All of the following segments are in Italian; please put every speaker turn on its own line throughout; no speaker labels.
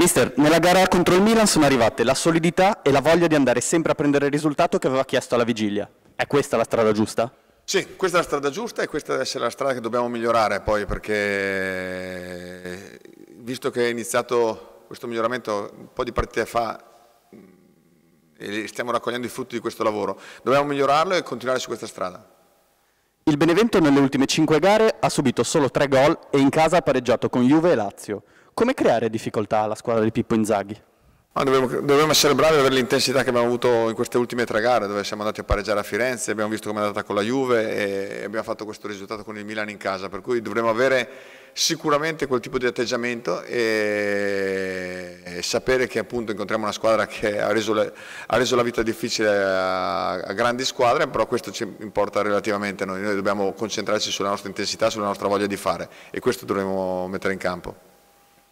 Mister, nella gara contro il Milan sono arrivate la solidità e la voglia di andare sempre a prendere il risultato che aveva chiesto alla vigilia. È questa la strada giusta?
Sì, questa è la strada giusta e questa deve essere la strada che dobbiamo migliorare poi perché visto che è iniziato questo miglioramento un po' di partite fa mm, e stiamo raccogliendo i frutti di questo lavoro, dobbiamo migliorarlo e continuare su questa strada.
Il Benevento nelle ultime 5 gare ha subito solo 3 gol e in casa ha pareggiato con Juve e Lazio. Come creare difficoltà alla squadra di Pippo Inzaghi? No, ah,
dobbiamo, essere bravi ad avere l'intensità che abbiamo avuto in queste ultime tre gare dove siamo andati a pareggiare a Firenze, abbiamo visto come è andata con la Juve e abbiamo fatto questo risultato con il Milan in casa, per cui dovremmo avere sicuramente quel tipo di atteggiamento e, e sapere che appunto incontriamo una squadra che ha reso, le... ha reso la vita difficile a... a, grandi squadre, però questo ci importa relativamente a noi, noi dobbiamo concentrarci sulla nostra intensità, sulla nostra voglia di fare e questo dovremmo mettere in campo.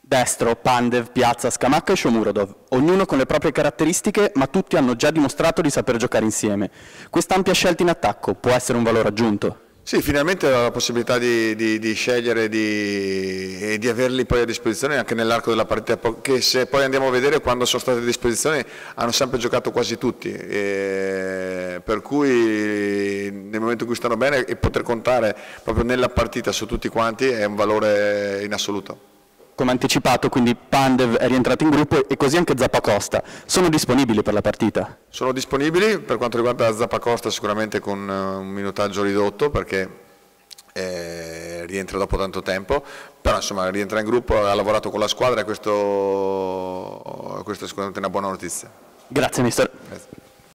Destro, Pandev, Piazza, Scamacca e Shomurodov, ognuno con le proprie caratteristiche, ma tutti hanno già dimostrato di saper giocare insieme. Questa ampia scelta in attacco può essere un valore aggiunto?
Sì, finalmente ho la possibilità di, di, di scegliere e di, di averli poi a disposizione anche nell'arco della partita, che se poi andiamo a vedere quando sono stati a disposizione hanno sempre giocato quasi tutti, e per cui nel momento in cui stanno bene e poter contare proprio nella partita su tutti quanti è un valore in assoluto
come anticipato, quindi Pandev è rientrato in gruppo e così anche Zappacosta. Sono disponibili per la partita?
Sono disponibili, per quanto riguarda Zappacosta sicuramente con eh, un minutaggio ridotto perché eh, rientra dopo tanto tempo, però insomma rientra in gruppo, ha lavorato con la squadra e questo, questa è sicuramente una buona notizia.
Grazie mister. Grazie.